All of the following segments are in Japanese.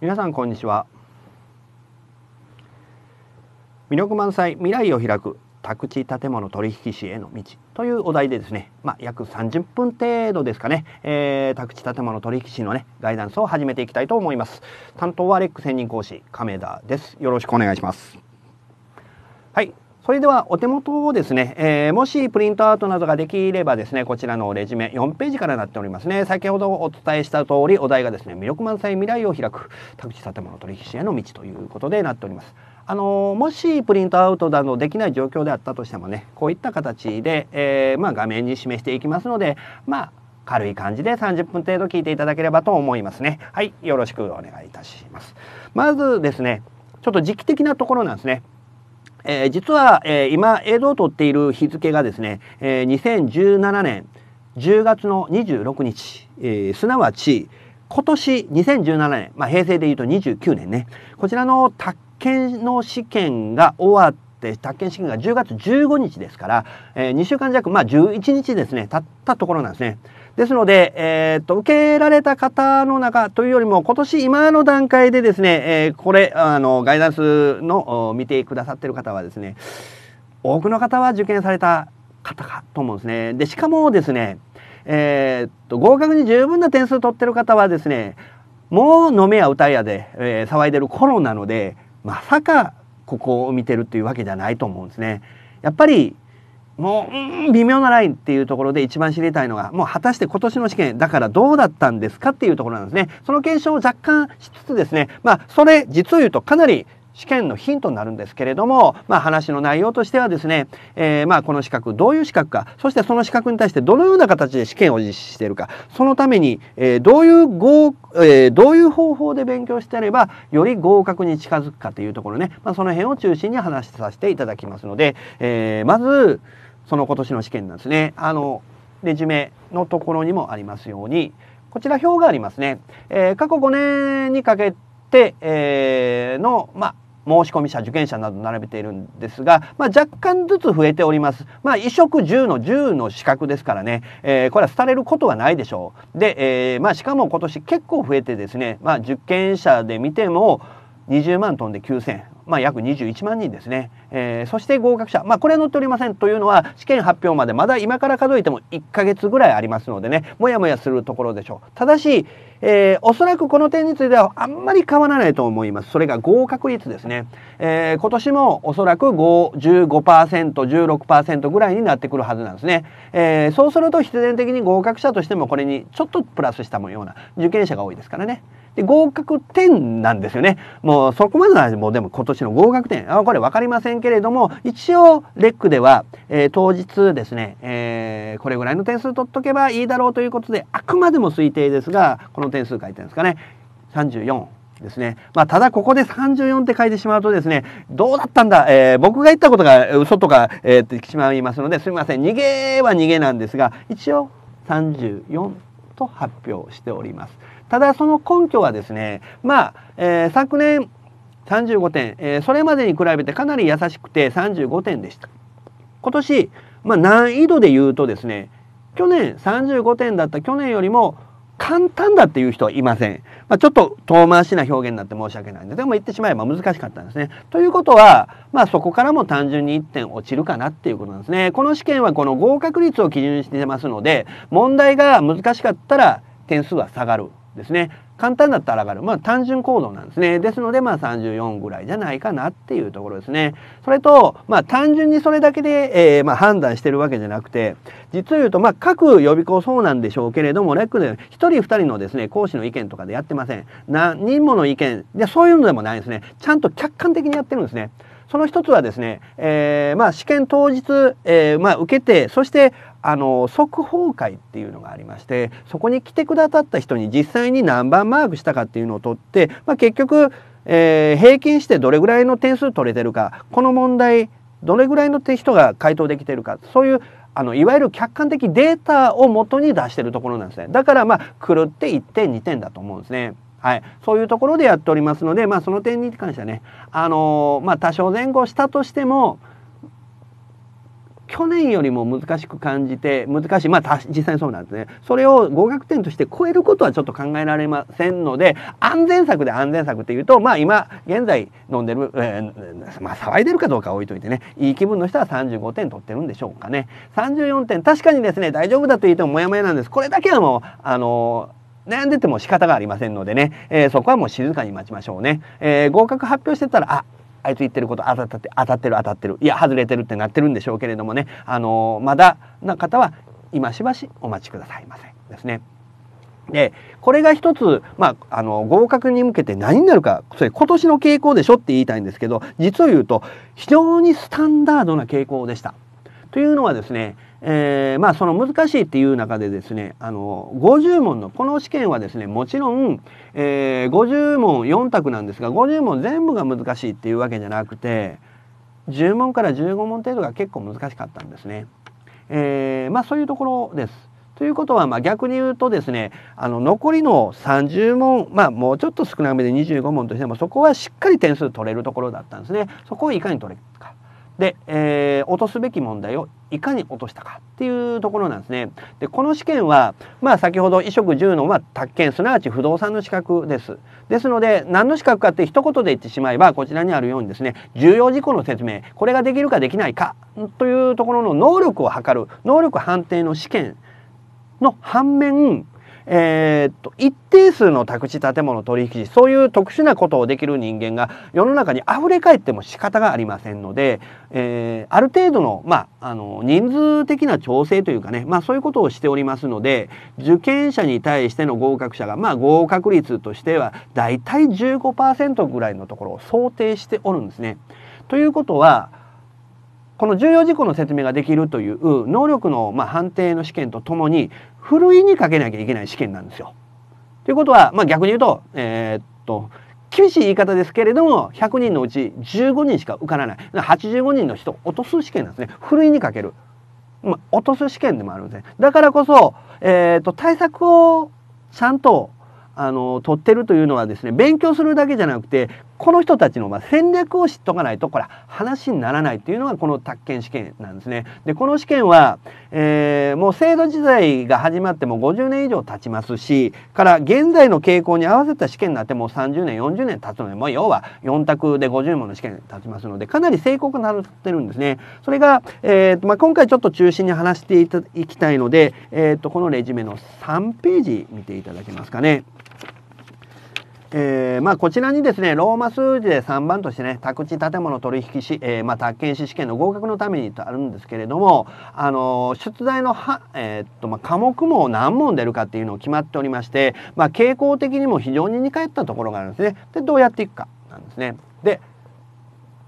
皆さんこんにちは魅力満載未来を開く宅地建物取引士への道というお題でですね、まあ、約30分程度ですかね、えー、宅地建物取引士のねガイダンスを始めていきたいと思います担当はレック専任講師亀田ですよろしくお願いしますはいそれではお手元をですね、えー、もしプリントアウトなどができればですね、こちらのレジュメ4ページからなっておりますね。先ほどお伝えした通り、お題がですね、魅力満載未来を開く、宅地建物取引士への道ということでなっております。あのもしプリントアウトなどできない状況であったとしてもねこういった形で、えー、まあ、画面に示していきますので、まあ、軽い感じで30分程度聞いていただければと思いますね。はいよろしくお願いいたします。まずですねちょっと時期的なところなんですね。えー、実は、えー、今映像を撮っている日付がですね、えー、2017年10月の26日、えー、すなわち今年2017年、まあ、平成でいうと29年ねこちらの宅建の試験が終わって宅建試験が10月15日ですから、えー、2週間弱まあ11日ですねたったところなんですね。ですので、えっ、と、受けられた方の中というよりも、今年今の段階でですね、えー、これ、あの、ガイダンスの見てくださってる方はですね、多くの方は受験された方かと思うんですね。で、しかもですね、えー、っと、合格に十分な点数取ってる方はですね、もう飲めや歌やで、えー、騒いでる頃なので、まさかここを見てるっていうわけじゃないと思うんですね。やっぱりもう、うん、微妙なラインっていうところで一番知りたいのが、もう果たして今年の試験、だからどうだったんですかっていうところなんですね。その検証を若干しつつですね、まあ、それ、実を言うとかなり試験のヒントになるんですけれども、まあ、話の内容としてはですね、えー、まあこの資格どういう資格かそしてその資格に対してどのような形で試験を実施しているかそのために、えー、どういう合、えー、どういう方法で勉強していればより合格に近づくかというところね、まあ、その辺を中心に話させていただきますので、えー、まずその今年の試験なんですね。あの、レジュメのところにもありますように、こちら表がありますね。えー、過去5年にかけて、えー、の、まあ、申し込み者、受験者など並べているんですが、まあ、若干ずつ増えております。まあ、移植10の10の資格ですからね、えー、これは廃れることはないでしょう。で、えー、まあ、しかも今年結構増えてですね、まあ、受験者で見ても20万飛んで9000、まあ、約21万人ですね、えー、そして合格者、まあ、これ載っておりませんというのは試験発表までまだ今から数えても1ヶ月ぐらいありますのでねもやもやするところでしょうただしえー、おそらくこの点についてはあんまり変わらないと思います。それが合格率ですね。えー、今年もおそらく5、15%、16%ぐらいになってくるはずなんですね。えー、そうすると必然的に合格者としてもこれにちょっとプラスしたもような受験者が多いですからね。で合格点なんですよね。もうそこまではもうでも今年の合格点あこれわかりませんけれども一応レックでは、えー、当日ですね、えこれぐらいの点数取っとけばいいだろうということであくまでも推定ですがこのの点数書いてるんですかね34ですね。まあ、ただここで34って書いてしまうとですね、どうだったんだ、えー、僕が言ったことが嘘とか、えー、ってしまいますので、すみません、逃げは逃げなんですが、一応34と発表しております。ただその根拠はですね、まあ、えー、昨年35点、えそれまでに比べてかなり優しくて35点でした。今年、まあ、難易度で言うとですね、去年35点だった去年よりも簡単だっていう人はいません。まあ、ちょっと遠回しな表現になって申し訳ないんで、でも言ってしまえば難しかったんですね。ということは、まあそこからも単純に1点落ちるかなっていうことなんですね。この試験はこの合格率を基準にしてますので、問題が難しかったら点数は下がるですね。簡単だったら上がる。まあ単純行動なんですね。ですのでまあ34ぐらいじゃないかなっていうところですね。それとまあ単純にそれだけで、えー、まあ判断してるわけじゃなくて、実を言うとまあ各予備校そうなんでしょうけれども、レックで1人2人のですね、講師の意見とかでやってません。何人もの意見で、そういうのでもないですね。ちゃんと客観的にやってるんですね。その一つはですね、えー、まあ試験当日、えー、まあ受けて、そしてあの速報会っていうのがありましてそこに来てくださった人に実際に何番マークしたかっていうのを取って、まあ、結局、えー、平均してどれぐらいの点数取れてるかこの問題どれぐらいの人が回答できてるかそういうあのいわゆる客観的データを元に出してるところなんですねだからまあ狂って1点2点だと思うんですね。はい、そういうところでやっておりますので、まあ、その点に関してはね、あのー、まあ、多少前後したとしても去年よりも難しく感じて難しいまあ実際そうなんですねそれを合格点として超えることはちょっと考えられませんので安全策で安全策っていうとまあ今現在飲んでる、えー、まあ騒いでるかどうか置いといてねいい気分の人は35点取ってるんでしょうかね34点確かにですね大丈夫だと言ってもモヤモヤなんですこれだけはもうあのー悩んでても仕方がありませんのでね、えー、そこはもう静かに待ちましょうね。えー、合格発表してたら、あ、あいつ言ってること当たって当たってる当たってるいや外れてるってなってるんでしょうけれどもね、あのまだな方は今しばしお待ちくださいませですね。でこれが一つ、まあ、あの合格に向けて何になるかそれ今年の傾向でしょって言いたいんですけど実を言うと非常にスタンダードな傾向でした。というのはですねえー、まあその難しいっていう中でですねあの50問のこの試験はですねもちろん、えー、50問4択なんですが50問全部が難しいっていうわけじゃなくて10問から15問程度が結構難しかったんですね。えー、まあそういうところです。ということはまあ逆に言うとですねあの残りの30問まあもうちょっと少なめで25問としてもそこはしっかり点数取れるところだったんですね。そこをいかに取れるか。で、えー、落とすべき問題をいかに落としたかっていうところなんですね。でこの試験は、まあ、先ほど衣食住のは宅建すなわち不動産の資格です。ですので何の資格かって一言で言ってしまえばこちらにあるようにですね重要事項の説明これができるかできないかというところの能力を測る能力判定の試験の反面えー、っと一定数の宅地建物取引士そういう特殊なことをできる人間が世の中にあふれ返っても仕方がありませんので、えー、ある程度の,、まあ、あの人数的な調整というかね、まあ、そういうことをしておりますので受験者に対しての合格者が、まあ、合格率としては大体15%ぐらいのところを想定しておるんですね。ということはこの重要事項の説明ができるという能力のま判定の試験とともにふるいにかけなきゃいけない試験なんですよ。ということは、まあ、逆に言うと,、えー、っと厳しい言い方ですけれども100人のうち15人しか受からない85人の人を落とす試験なんですね。ふるいにかける、まあ、落とす試験でもあるんですね。だからこそ、えー、っと対策をちゃんとあの取ってるというのはですね勉強するだけじゃなくてこの人たちのま戦略を知っとかないとこれ話にならないというのがこの宅建試験なんですね。でこの試験は、えー、もう制度時代が始まっても50年以上経ちますしから現在の傾向に合わせた試験になってもう30年40年経つので、まあ、要は4択で50問の試験経ちますのでかなり正確になってるんですね。それが、えーまあ、今回ちょっと中心に話していきたいので、えーとこのレジュメの3ページ見ていただけますかね。えー、まあこちらにですねローマ数字で3番としてね宅地建物取引士、えー、まあ宅建士試験の合格のためにとあるんですけれどもあの出題のは、えー、っとまあ、科目も何問出るかっていうのを決まっておりまして、まあ、傾向的にも非常に似通ったところがあるんですね。でどうやっていくかなんですね。で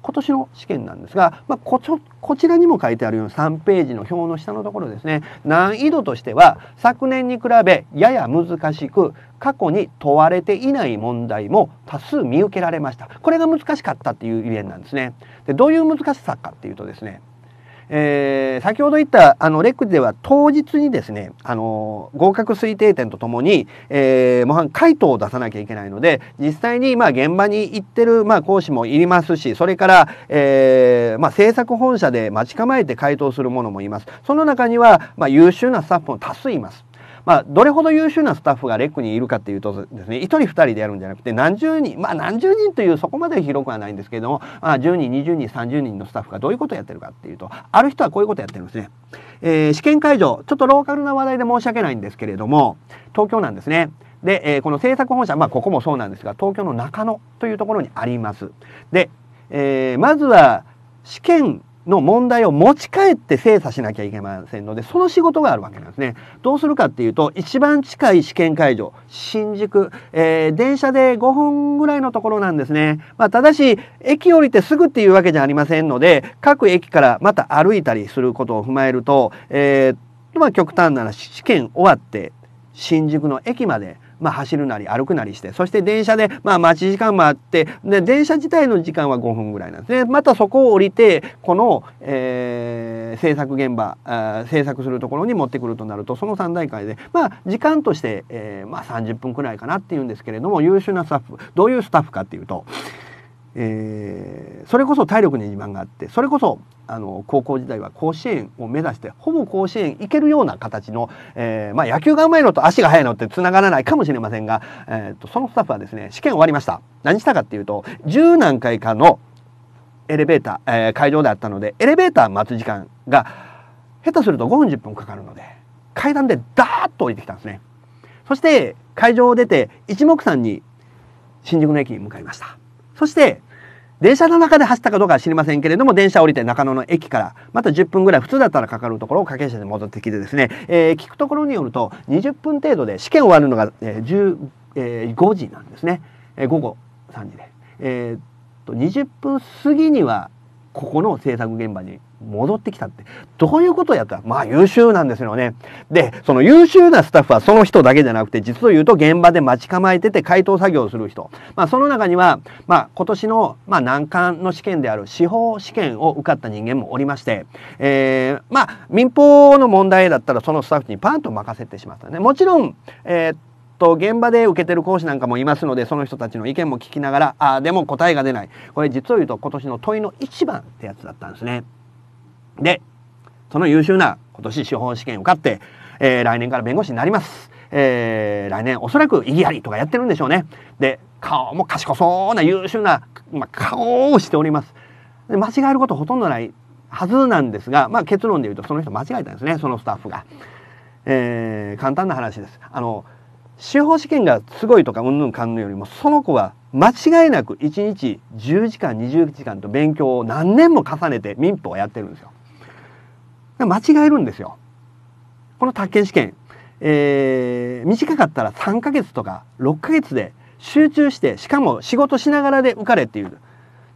今年の試験なんですが、まあ、こちこちらにも書いてあるような3ページの表の下のところですね難易度としては昨年に比べやや難しく過去に問われていない問題も多数見受けられましたこれが難しかったっていうゆえんなんですねでどういう難しさかっていうとですねえー、先ほど言ったあのレックでは当日にですね、あの合格推定点とともに、えー、模範解答を出さなきゃいけないので実際にまあ現場に行ってるまあ講師もいりますしそれから、えー、まあ制作本社で待ち構えて回答するものもいます。その中には、まあ、優秀なスタッフも多数います。まあ、どれほど優秀なスタッフがレックにいるかっていうとですね1人2人でやるんじゃなくて何十人まあ何十人というそこまで広くはないんですけれども、まあ、10人20人30人のスタッフがどういうことをやってるかっていうとある人はこういうことやってるんですね。えー、試験会場ちょっとローカルな話題で申し訳ないんですけれども東京なんですね。で、えー、この制作本社、まあ、ここもそうなんですが東京の中野というところにあります。で、えー、まずは試験の問題を持ち帰って精査しなきゃいけませんのでその仕事があるわけなんですね。どうするかっていうと一番近い試験会場新宿、えー、電車で5分ぐらいのところなんですね。まあ、ただし駅降りてすぐっていうわけじゃありませんので各駅からまた歩いたりすることを踏まえると、えー、まあ極端なら試験終わって新宿の駅までまあ、走るなり歩くなりしてそして電車で、まあ、待ち時間もあってで電車自体の時間は5分ぐらいなんですね。またそこを降りてこの、えー、制作現場あ制作するところに持ってくるとなるとその3段階で、まあ、時間として、えーまあ、30分くらいかなっていうんですけれども優秀なスタッフどういうスタッフかっていうと。えー、それこそ体力に自慢があってそれこそあの高校時代は甲子園を目指してほぼ甲子園行けるような形の、えー、まあ、野球がうまいのと足が速いのってつながらないかもしれませんが、えーと、そのスタッフはですね試験終わりました何したかっていうと10何回かのエレベーター、えー、会場であったのでエレベーター待つ時間が下手すると5分10分かかるので階段でダーッと降りてきたんですねそして会場を出て一目散に新宿の駅に向かいました。そして、電車の中で走ったかどうかは知りませんけれども、電車降りて中野の駅から、また10分ぐらい普通だったらかかるところを駆け車で戻ってきてですね、えー、聞くところによると、20分程度で試験終わるのが、えーえ5時なんですね。えー、午後3時で。えー、っと、20分過ぎには、ここの制作現場に戻ってきたって、どういうことやったまあ優秀なんですよね。で、その優秀なスタッフはその人だけじゃなくて、実を言うと現場で待ち構えてて回答作業をする人。まあその中には、まあ今年の、まあ難関の試験である司法試験を受かった人間もおりまして、えー、まあ民法の問題だったらそのスタッフにパンと任せてしまったね。もちろん、えーと現場で受けてる講師なんかもいますのでその人たちの意見も聞きながらああでも答えが出ないこれ実を言うと今年の問いの一番ってやつだったんですね。で、その優秀な今年司法試験を受かって、えー、来年から弁護士になります。えー、来年おそらく異議ありとかやってるんでしょうね。で、顔も賢そうな優秀な、まあ、顔をしております。で間違えることほとんどないはずなんですが、まあ、結論で言うとその人間違えたんですね、そのスタッフが。えー、簡単な話です。あの、司法試験がすごいとかうんぬんかんぬんよりも、その子は間違いなく1日10時間、20時間と勉強を何年も重ねて民法をやってるんですよ。間違えるんですよ。この宅建試験、えー、短かったら3ヶ月とか6ヶ月で集中してしかも仕事しながらで受かれっていう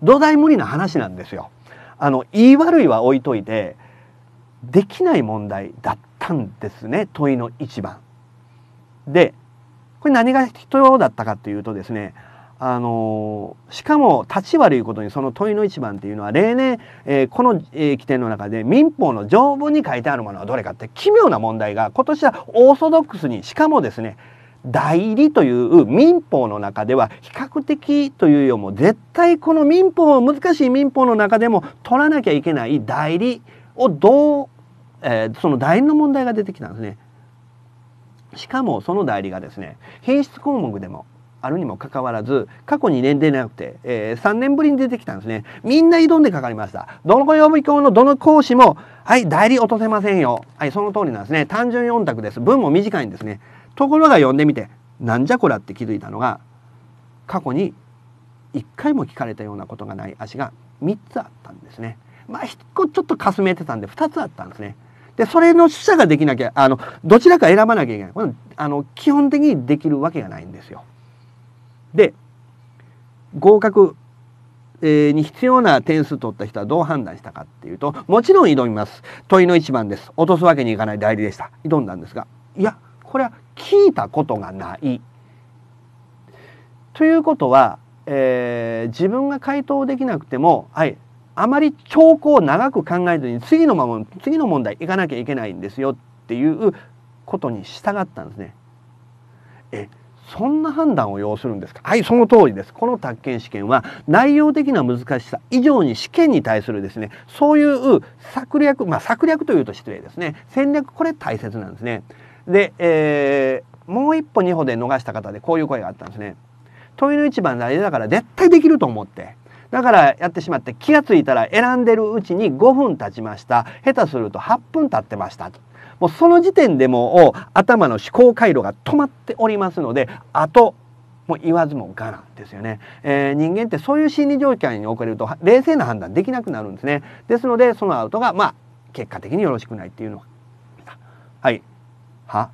土台無理な話なんですよ。あの言い悪いは置いといてできない問題だったんですね問いの一番。でこれ何が必要だったかというとですねあのしかも立ち悪いことにその問いの一番っていうのは例年、えー、この、えー、規定の中で民法の条文に書いてあるものはどれかって奇妙な問題が今年はオーソドックスにしかもですね代理という民法の中では比較的というよりも絶対この民法難しい民法の中でも取らなきゃいけない代理をどう、えー、その代理の問題が出てきたんですね。しかもその代理がですね品質項目でもあるにもかかわらず過去2年でなくて、えー、3年ぶりに出てきたんですねみんな挑んでかかりましたどの予備校のどの講師もはい代理落とせませんよはいその通りなんですね単純4択です文も短いんですねところが読んでみてなんじゃこらって気づいたのが過去に1回も聞かれたようなことがない足が3つあったんですねまあ1個ちょっとかすめてたんで2つあったんですねでそれの取捨ができなきゃあのどちらか選ばなきゃいけないこれあの基本的にできるわけがないんですよ。で合格に必要な点数取った人はどう判断したかっていうともちろん挑みます問いの一番です落とすわけにいかない代理でした挑んだんですがいやこれは聞いたことがないということは、えー、自分が回答できなくても、はい、あまり兆候を長く考えずに次のまま次の問題行かなきゃいけないんですよっていうことに従ったんですね。えそんな判断を要するんですかはいその通りですこの宅建試験は内容的な難しさ以上に試験に対するですねそういう策略まあ策略というと失礼ですね戦略これ大切なんですねで、えー、もう一歩二歩で逃した方でこういう声があったんですね問いの一番大事だから絶対できると思ってだからやってしまって気が付いたら選んでるうちに5分経ちました下手すると8分経ってましたもうその時点でも頭の思考回路が止まっておりますのであともう言わずもがなですよね、えー、人間ってそういう心理状況に置かれると冷静な判断できなくなるんですねですのでそのアウトがまあ結果的によろしくないっていうのはいは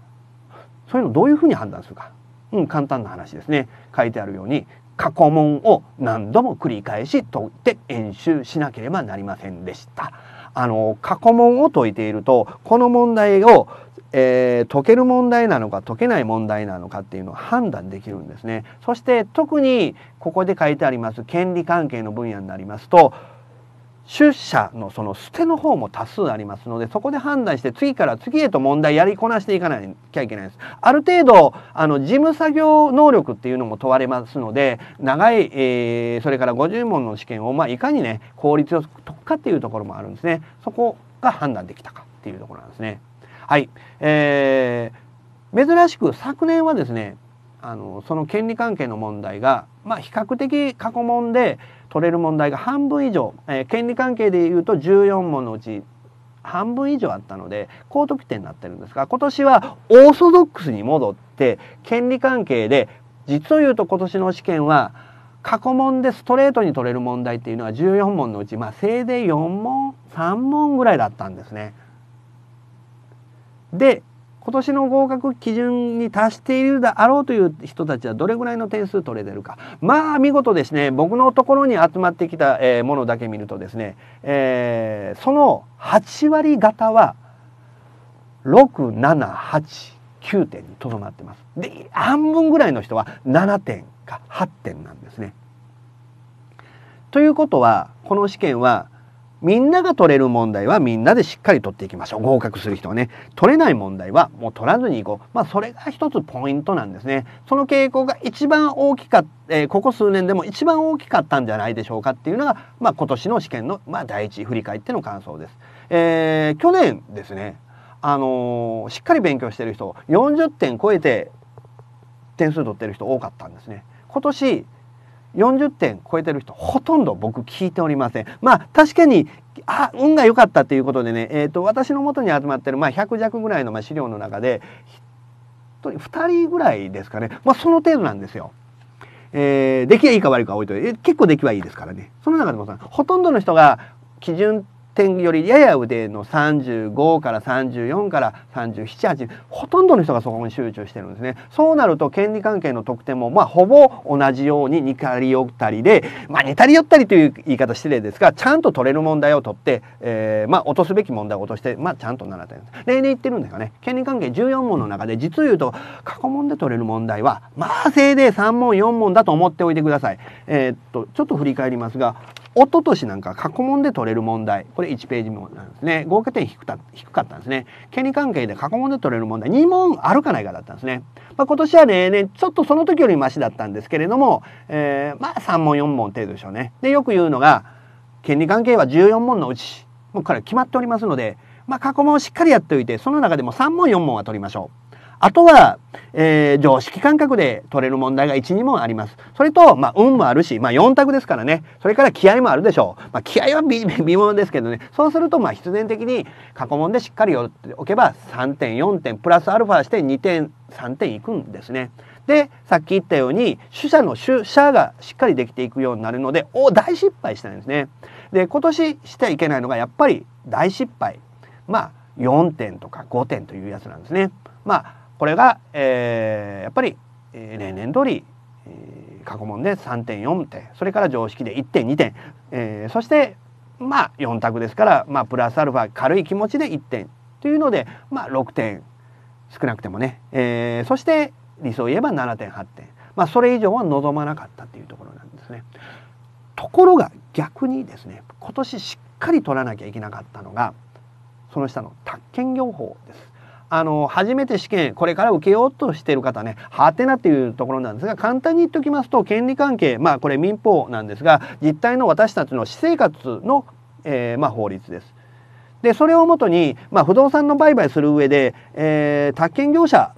そういうのどういうふうに判断するかうん簡単な話ですね書いてあるように過去問を何度も繰り返し解いて演習しなければなりませんでした。あの過去問を解いているとこの問題を、えー、解ける問題なのか解けない問題なのかっていうのを判断できるんですね。そして特にここで書いてあります権利関係の分野になりますと出社のその捨ての方も多数ありますのでそこで判断して次から次へと問題やりこなしていかなきゃいけないです。ある程度あの事務作業能力っていうのも問われますので長い、えー、それから50問の試験を、まあ、いかにね効率を解くかっていうところもあるんですね。そこが判断できたかっていうところなんですね。はい、えー、珍しく昨年はですねあのその権利関係の問題が、まあ、比較的過去問で取れる問題が半分以上、えー、権利関係でいうと14問のうち半分以上あったので高得点になってるんですが今年はオーソドックスに戻って権利関係で実を言うと今年の試験は過去問でストレートに取れる問題っていうのは14問のうち、まあ、せいぜい4問3問ぐらいだったんですね。で今年の合格基準に達しているであろうという人たちはどれぐらいの点数取れてるかまあ見事ですね僕のところに集まってきた、えー、ものだけ見るとですね、えー、その8割方は6789点にとどまってます。で半分ぐらいの人は7点か8点なんですね。ということはこの試験はみんなが取れる問題はみんなでしっかり取っていきましょう合格する人はね取れない問題はもう取らずにいこうまあそれが一つポイントなんですねその傾向が一番大きかったえー、ここ数年でも一番大きかったんじゃないでしょうかっていうのが、まあ、今年の試験の、まあ、第一振り返っての感想です。えー、去年ですね、あのー、しっかり勉強してる人40点超えて点数取ってる人多かったんですね。今年40点超えてる人ほとんど僕聞いておりません。まあ確かにあ運が良かったということでね、えーと、私のもとに集まってる、まあ、100弱ぐらいのまあ資料の中で2人ぐらいですかね、まあ、その程度なんですよ。えー、出来がいいか悪いか置いと結構出来はいいですからねその中でもさほとんどの人が基準点よりやや腕の35から34から378ほとんどの人がそこに集中してるんですねそうなると権利関係の得点もまあほぼ同じように似たり寄ったりでまあ似たり寄ったりという言い方失礼ですがちゃんと取れる問題を取って、えー、まあ落とすべき問題を落としてまあちゃんと7点例年言ってるんですがね権利関係14問の中で実を言うと過去問で取れる問題はまあせいで3問4問だと思っておいてくださいえー、っとちょっと振り返りますが一昨年なんか過去問で取れる問題、これ1ページ目なんですね。合計点低かったんですね。権利関係で過去問で取れる問題、2問あるかないかだったんですね。まあ、今年は例年、ちょっとその時よりマシだったんですけれども、えー、まあ3問4問程度でしょうね。で、よく言うのが、権利関係は14問のうち、もうから決まっておりますので、まあ過去問をしっかりやっておいて、その中でも3問4問は取りましょう。あとは、えー、常識感覚で取れる問題が1、2問あります。それと、まあ、運もあるし、まあ、4択ですからね。それから気合もあるでしょう。まあ、気合は微妙ですけどね。そうすると、まあ、必然的に過去問でしっかり寄っておけば、3点、4点、プラスアルファして2点、3点いくんですね。で、さっき言ったように、主者の主者がしっかりできていくようになるので、お大失敗したんですね。で、今年してはいけないのが、やっぱり大失敗。まあ、4点とか5点というやつなんですね。まあこれが、えー、やっぱり、えー、例年通り、えー、過去問で3.4点それから常識で1.2点、えー、そしてまあ4択ですから、まあ、プラスアルファ軽い気持ちで1点というので、まあ、6点少なくてもね、えー、そして理想を言えば7.8点、まあ、それ以上は望まなかったというところなんですね。ところが逆にですね今年しっかり取らなきゃいけなかったのがその下の宅建業法です。あの初めて試験これから受けようとしている方ねはてなっていうところなんですが簡単に言っておきますと権利関係まあこれ民法なんですが実態の私たちの私生活の、えー、まあ、法律です。でそれをもとに、まあ、不動産の売買する上で、えー、宅建業者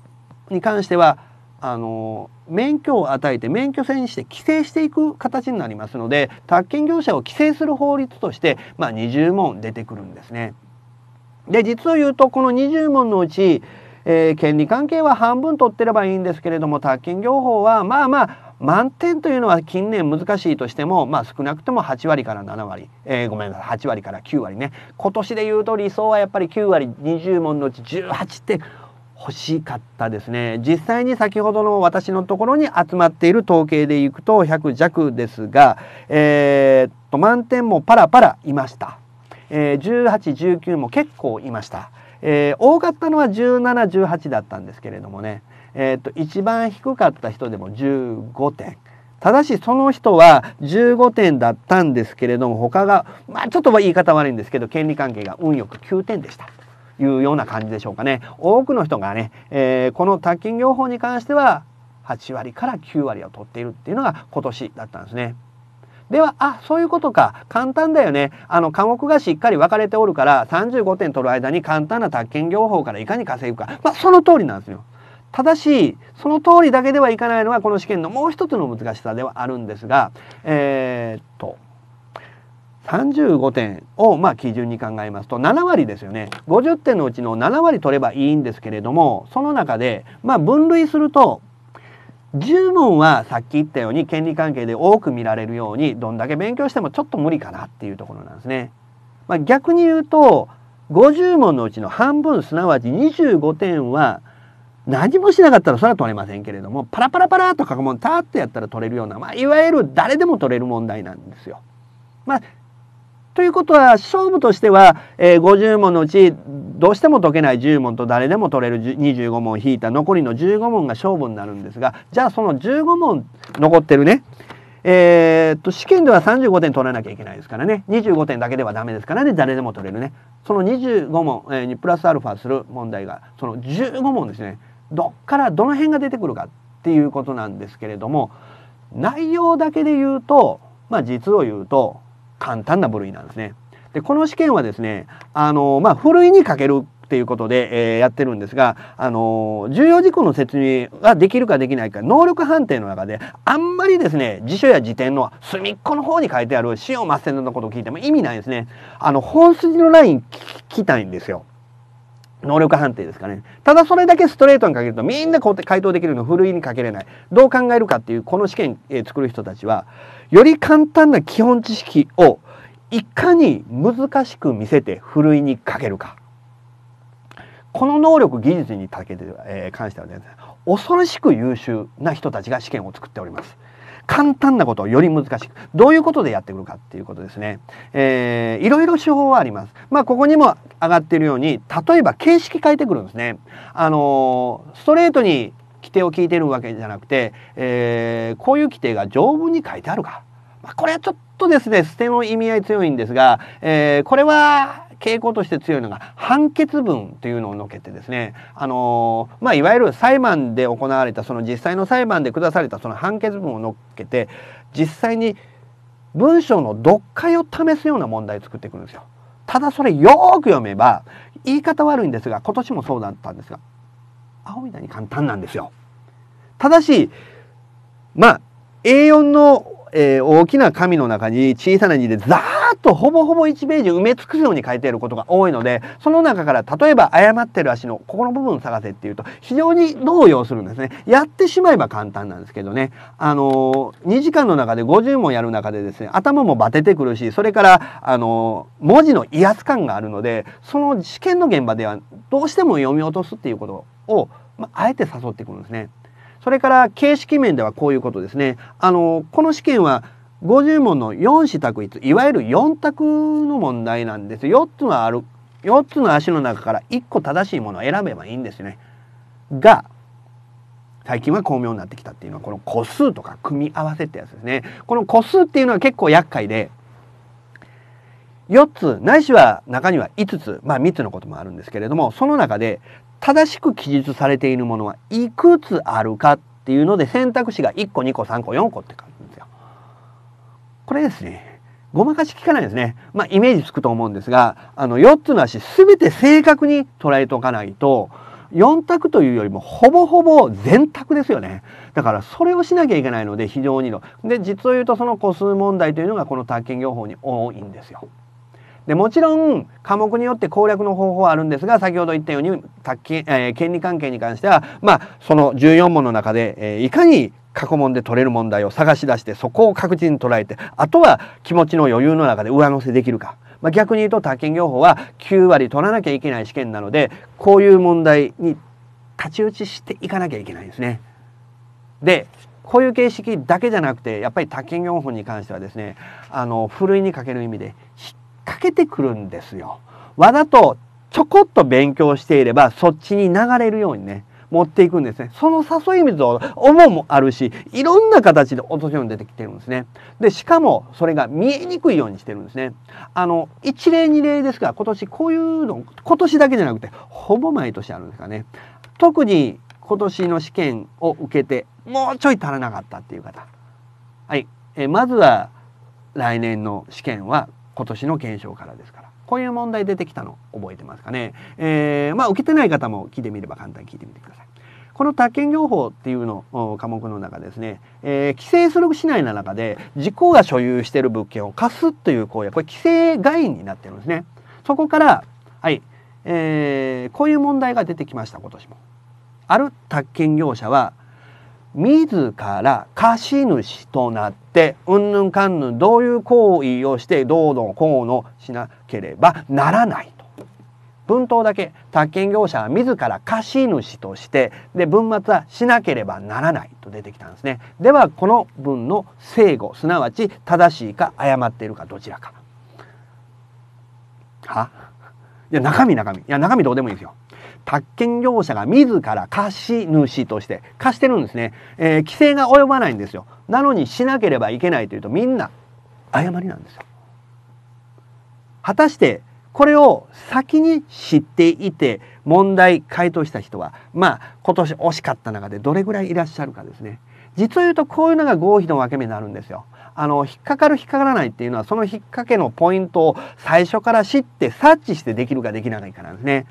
に関してはあの免許を与えて免許制にして規制していく形になりますので宅建業者を規制する法律として、まあ、20問出てくるんですね。で実を言うとこの20問のうち、えー、権利関係は半分取ってればいいんですけれども宅建業法はまあまあ満点というのは近年難しいとしても、まあ、少なくとも8割から7割、えー、ごめんなさい8割から9割ね今年で言うと理想はやっぱり9割20問のうち18て欲しかったですね実際に先ほどの私のところに集まっている統計でいくと100弱ですが、えー、っと満点もパラパラいました。え18、19も結構いました。えー、多かったのは17、18だったんですけれどもね、えー、っと一番低かった人でも15点。ただしその人は15点だったんですけれども他がまあちょっと言い方悪いんですけど権利関係が運よく9点でした。いうような感じでしょうかね。多くの人がね、えー、この宅建業法に関しては8割から9割を取っているっていうのが今年だったんですね。ではあそういうことか簡単だよねあの科目がしっかり分かれておるから35点取る間に簡単な宅建業法からいかに稼ぐか、まあ、その通りなんですよ。ただしその通りだけではいかないのは、この試験のもう一つの難しさではあるんですがえー、っと35点をまあ基準に考えますと7割ですよね50点のうちの7割取ればいいんですけれどもその中でまあ分類すると十分はさっき言ったように権利関係で多く見られるようにどんだけ勉強してもちょっと無理かなっていうところなんですね。まあ、逆に言うと50問のうちの半分すなわち25点は何もしなかったらそれは取れませんけれどもパラパラパラとくもたーっとやったら取れるような、まあ、いわゆる誰でも取れる問題なんですよ。まあということは勝負としては、えー、50問のうちどうしても解けない10問と誰でも取れる25問引いた残りの15問が勝負になるんですがじゃあその15問残ってるねえー、っと試験では35点取らなきゃいけないですからね25点だけではダメですからね誰でも取れるねその25問、えー、にプラスアルファする問題がその15問ですねどっからどの辺が出てくるかっていうことなんですけれども内容だけで言うとまあ実を言うと簡単な部類なんですね。でこの試験はですねあの、まあ、ふるいにかけるっていうことで、えー、やってるんですが、あの重要事項の説明ができるかできないか能力判定の中であんまりですね辞書や辞典の隅っこの方に書いてある使用抹殺のことを聞いても意味ないですね。あの本筋のライン聞きたいんですよ。能力判定ですかね。ただそれだけストレートにかけるとみんなこうって回答できるのふるいにかけれない。どう考えるかっていうこの試験、えー、作る人たちはより簡単な基本知識をいかに難しく見せてふるいにかけるかこの能力技術にたけて、えー、関してはね恐ろしく優秀な人たちが試験を作っております。簡単なことをより難しくどういうことでやってくるかっていうことですね、えー、いろいろ手法はありますまあここにも上がっているように例えば形式変えてくるんですねあのー、ストレートに規定を聞いてるわけじゃなくて、えー、こういう規定が条文に書いてあるか、まあ、これはちょっとですね捨ての意味合い強いんですが、えー、これは傾向として強いのが判決文というのをのけてですね、あのー、まあ、いわゆる裁判で行われたその実際の裁判で下されたその判決文をのっけて実際に文章の読解を試すような問題作ってくるんですよ。ただそれよーく読めば言い方悪いんですが今年もそうだったんですが青いなに簡単なんですよ。ただし、まあ、A4 の、えー、大きな紙の中に小さな字でザーッとほぼほぼ1ページ埋め尽くすように書いていることが多いので、その中から例えば誤ってる足のここの部分探せっていうと非常に動揺するんですね。やってしまえば簡単なんですけどね。あのー、2時間の中で50問やる中でですね、頭もバテてくるし、それから、あのー、文字の威圧感があるので、その試験の現場ではどうしても読み落とすっていうことを、まあえて誘ってくるんですね。それから形式面ではこういうことですね。あのこの試験は50問の4四択一いわゆる4択の問題なんです4つのある4つの足の中から1個正しいものを選べばいいんですね。が最近は巧妙になってきたっていうのはこの個数とか組み合わせってやつですね。この個数っていうのは結構厄介で4つないしは中には5つまあ3つのこともあるんですけれどもその中で正しく記述されているものはいくつあるかっていうので選択肢が1個2個3個4個って感じですよ。これですねごまかし効かないですね。まあ、イメージつくと思うんですが、あの、4つの足全て正確に捉えておかないと、4択というよりもほぼほぼ全択ですよね。だからそれをしなきゃいけないので非常にの。で、実を言うとその個数問題というのがこの宅建業法に多いんですよ。でもちろん科目によって攻略の方法はあるんですが先ほど言ったように宅建,、えー、権利関係に関してはまあその14問の中で、えー、いかに過去問で取れる問題を探し出してそこを確実に捉えてあとは気持ちの余裕の中で上乗せできるか。まあ、逆に言うと宅建業法は9割取らなきゃいけない試験なのでこういう問題に太刀打ちしていかなきゃいけないんですね。でこういう形式だけじゃなくてやっぱり宅建業法に関してはですねあのふるいにかける意味でかけてくるんですよ。わざとちょこっと勉強していればそっちに流れるようにね持っていくんですね。その誘い水を思うもあるし、いろんな形で落とし込んできてるんですね。で、しかもそれが見えにくいようにしてるんですね。あの、一例二例ですが、今年こういうの、今年だけじゃなくて、ほぼ毎年あるんですかね。特に今年の試験を受けて、もうちょい足らなかったっていう方。はい。えまずは、来年の試験は今年の検証からですから。こういう問題出てきたの覚えてますかね。えー、まあ受けてない方も聞いてみれば簡単に聞いてみてください。この宅建業法っていうの科目の中ですね、えー、規制する市内の中で自己が所有している物件を貸すという行為はこれ規制外になってるんですね。そこから、はい、えー、こういう問題が出てきました今年も。ある宅建業者は自ら貸主となってうんぬんかんぬんどういう行為をしてどうのこうのしなければならないと。文頭だけ宅建業者は自ら貸主としてで文末はしなければならないと出てきたんですね。ではこの文の正誤すなわち正しいか誤っているかどちらか。はいや中身中身いや中身どうでもいいですよ。宅建業者が自ら貸し主として貸してるんですね、えー、規制が及ばないんですよなのにしなければいけないというとみんな誤りなんですよ果たしてこれを先に知っていて問題回答した人はまあ今年惜しかった中でどれぐらいいらっしゃるかですね実を言うとこういうのが合否の分け目になるんですよあの引っかかる引っかからないっていうのはその引っかけのポイントを最初から知って察知してできるかできないかなんですね。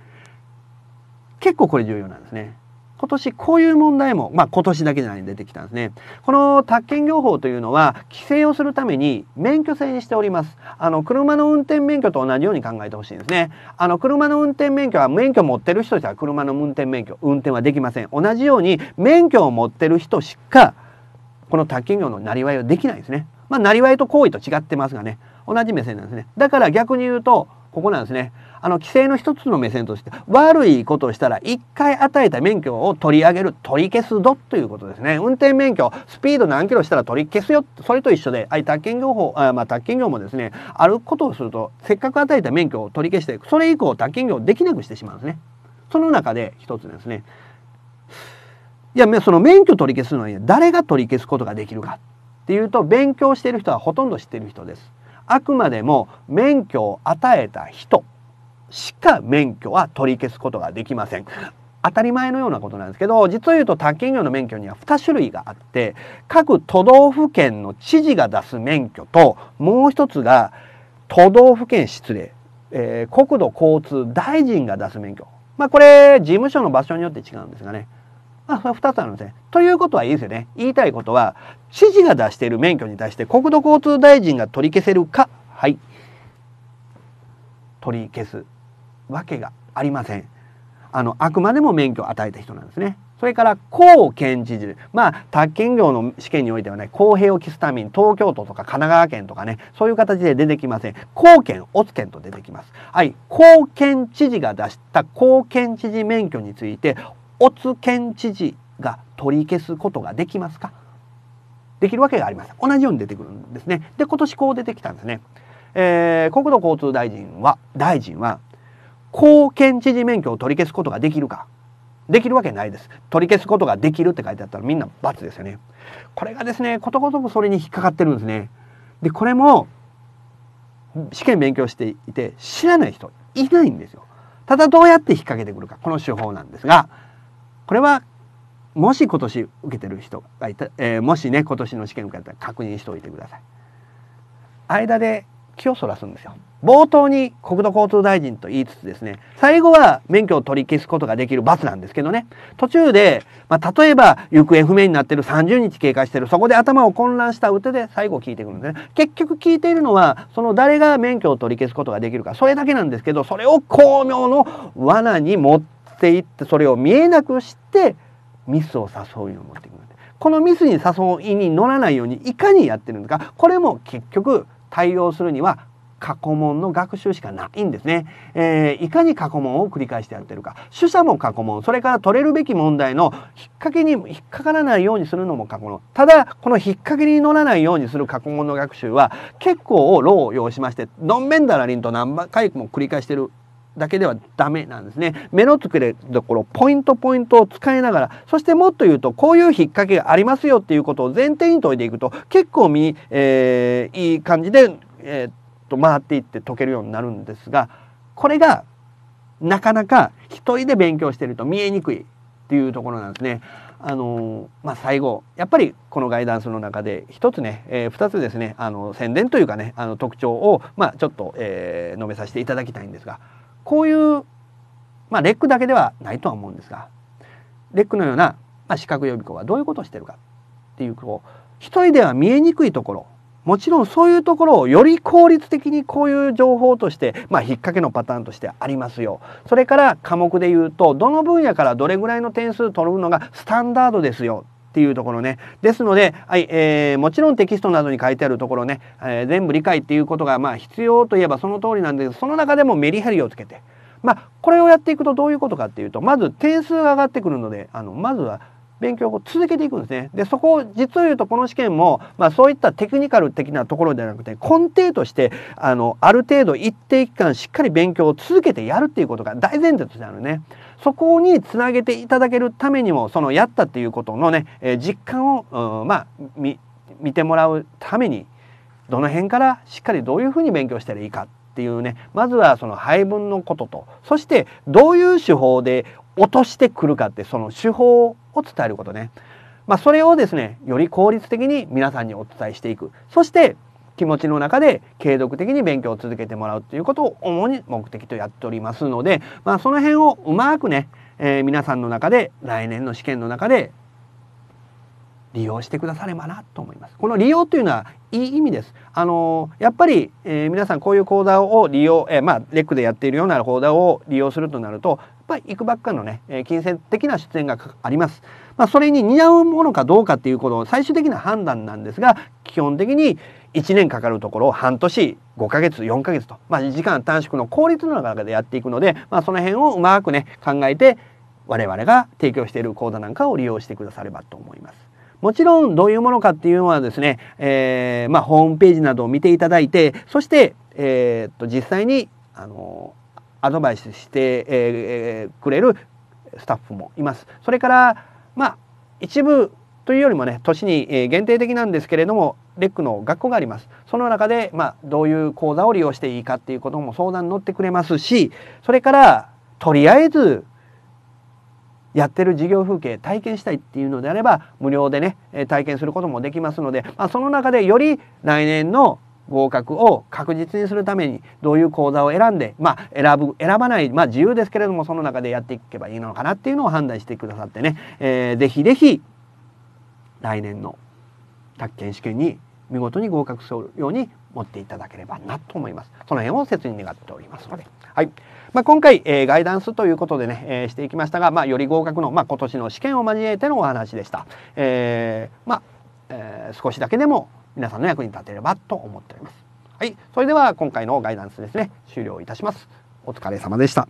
結構これ重要なんですね。今年こういう問題も、まあ、今年だけじゃない出てきたんですね。この宅建業法というのは規制をするために免許制にしております。あの車の運転免許と同じように考えてほしいんですね。あの車の運転免許は免許持ってる人じゃ車の運転免許運転はできません。同じように免許を持ってる人しかこの宅建業のなりわいはできないんですね。まあ、なりわいと行為と違ってますがね同じ目線なんですね。だから逆に言うとここなんですね。あの規制の一つの目線として悪いことをしたら一回与えた免許を取り上げる取り消すぞということですね運転免許スピード何キロしたら取り消すよそれと一緒であい宅建業法あまあ宅建業もですねあることをするとせっかく与えた免許を取り消してそれ以降宅建業できなくしてしまうんですねその中で一つですねいやその免許取り消すのに誰が取り消すことができるかっていうと勉強してる人はほとんど知ってる人ですあくまでも免許を与えた人しか免許は取り消すことができません。当たり前のようなことなんですけど実を言うと宅建業の免許には2種類があって各都道府県の知事が出す免許ともう一つが都道府県失礼、えー、国土交通大臣が出す免許まあこれ事務所の場所によって違うんですがね。まあ、2つあるんですね。ということはいいですよね。言いたいことは知事が出している免許に対して国土交通大臣が取り消せるかはい取り消すわけがありません。あのあくまでも免許を与えた人なんですね。それから高県知事まあ宅建業の試験においてはね公平を期すために東京都とか神奈川県とかねそういう形で出てきません高県オツ県と出てきますはい高県知事が出した高県知事免許についてオツ県知事が取り消すことができますかできるわけがありません同じように出てくるんですねで今年こう出てきたんですね、えー、国土交通大臣は大臣は公県知事免許を取り消すことができるかできるわけないです取り消すことができるって書いてあったらみんな罰ですよねこれがですねことごとくそれに引っかかってるんですねでこれも試験勉強していて知らない人いないんですよただどうやって引っ掛けてくるかこの手法なんですがこれはもし今年受けてる人がいた、えー、もしね今年の試験受けたら確認しておいてください間で気をそらすんですよ。冒頭に国土交通大臣と言いつつですね、最後は免許を取り消すことができる罰なんですけどね、途中で、まあ、例えば行方不明になってる30日経過してる、そこで頭を混乱した腕で最後聞いてくるんですね。結局聞いているのは、その誰が免許を取り消すことができるか、それだけなんですけど、それを巧妙の罠に持っていって、それを見えなくして、ミスを誘うように持っていくる。このミスに誘いに乗らないようにいかにやってるんですか、これも結局対応するには過去問の学習しかないんですね、えー、いかに過去問を繰り返してやってるか主捨も過去問それから取れるべき問題の引っ掛けに引っかからないようにするのも過去問ただこの引っ掛けに乗らないようにする過去問の学習は結構労を要しましてのんべんだらりんと何回も繰り返してるだけではダメなんですね。目のつれるところポイントポイントを使いながらそしてもっと言うとこういう引っ掛けがありますよっていうことを前提に解いていくと結構み、えー、いい感じで、えー、っと回っていって解けるようになるんですがこれがなかなか一人で勉強してると見えにくいっていうところなんですね。あのまあ、最後やっぱりこのガイダンスの中で一つね、えー、2つですねあの宣伝というかねあの特徴を、まあ、ちょっと、えー、述べさせていただきたいんですが。こういう、まあ、レックだけではないとは思うんですがレックのような、まあ、視覚予備校はどういうことをしてるかっていうこう一人では見えにくいところもちろんそういうところをより効率的にこういう情報として、まあ、引っ掛けのパターンとしてありますよ。それから科目で言うとどの分野からどれぐらいの点数取るのがスタンダードですよっていうところね。ですので、はい、えー、もちろんテキストなどに書いてあるところね、えー、全部理解っていうことがまあ必要といえばその通りなんですけど、その中でもメリハリをつけて。まあ、これをやっていくとどういうことかっていうと、まず点数が上がってくるので、あの、まずは勉強を続けていくんですね。で、そこを実を言うとこの試験も、まあ、そういったテクニカル的なところではなくて、根底として、あの、ある程度一定期間しっかり勉強を続けてやるっていうことが大前提としてあるね。そこにつなげていただけるためにもそのやったっていうことのね、えー、実感を、うまあ見見てもらうためにどの辺からしっかりどういうふうに勉強したらいいかっていうねまずはその配分のこととそしてどういう手法で落としてくるかってその手法を伝えることね。まあ、それをですねより効率的に皆さんにお伝えしていくそして気持ちの中で継続的に勉強を続けてもらうということを主に目的とやっておりますので、まあ、その辺をうまくね、えー、皆さんの中で来年の試験の中で利用してくださればなと思います。この利用というのはいい意味です。あのやっぱり、えー、皆さんこういう講座を利用、えー、まあレックでやっているような講座を利用するとなると、やっぱりいくばっかのね、え金銭的な出演がかかあります。まあそれに似合うものかどうかっていうことを最終的な判断なんですが、基本的に1年かかるところを半年5ヶ月4ヶ月と、まあ、時間短縮の効率の中でやっていくので、まあ、その辺をうまくね考えて我々が提供している講座なんかを利用してくださればと思います。もちろんどういうものかっていうのはですね、えー、まあ、ホームページなどを見ていただいてそして、えー、っと実際にあのアドバイスして、えー、くれるスタッフもいます。それからまあ一部というよりもね年に限定的なんですけれどもレックの学校がありますその中で、まあ、どういう講座を利用していいかっていうことも相談に乗ってくれますしそれからとりあえずやってる事業風景体験したいっていうのであれば無料でね体験することもできますので、まあ、その中でより来年の合格を確実にするためにどういう講座を選んで、まあ、選ぶ選ばない、まあ、自由ですけれどもその中でやっていけばいいのかなっていうのを判断してくださってね、えー、ぜひぜひ来年の宅建試験に見事に合格するように持っていただければなと思います。その辺を切に願っておりますので。はい。まあ、今回、えー、ガイダンスということでね、えー、していきましたが、まあ、より合格の、まあ、今年の試験を交えてのお話でした。えー、まあ、え少しだけでも皆さんの役に立てればと思っております。はい。それでは今回のガイダンスですね、終了いたします。お疲れ様でした。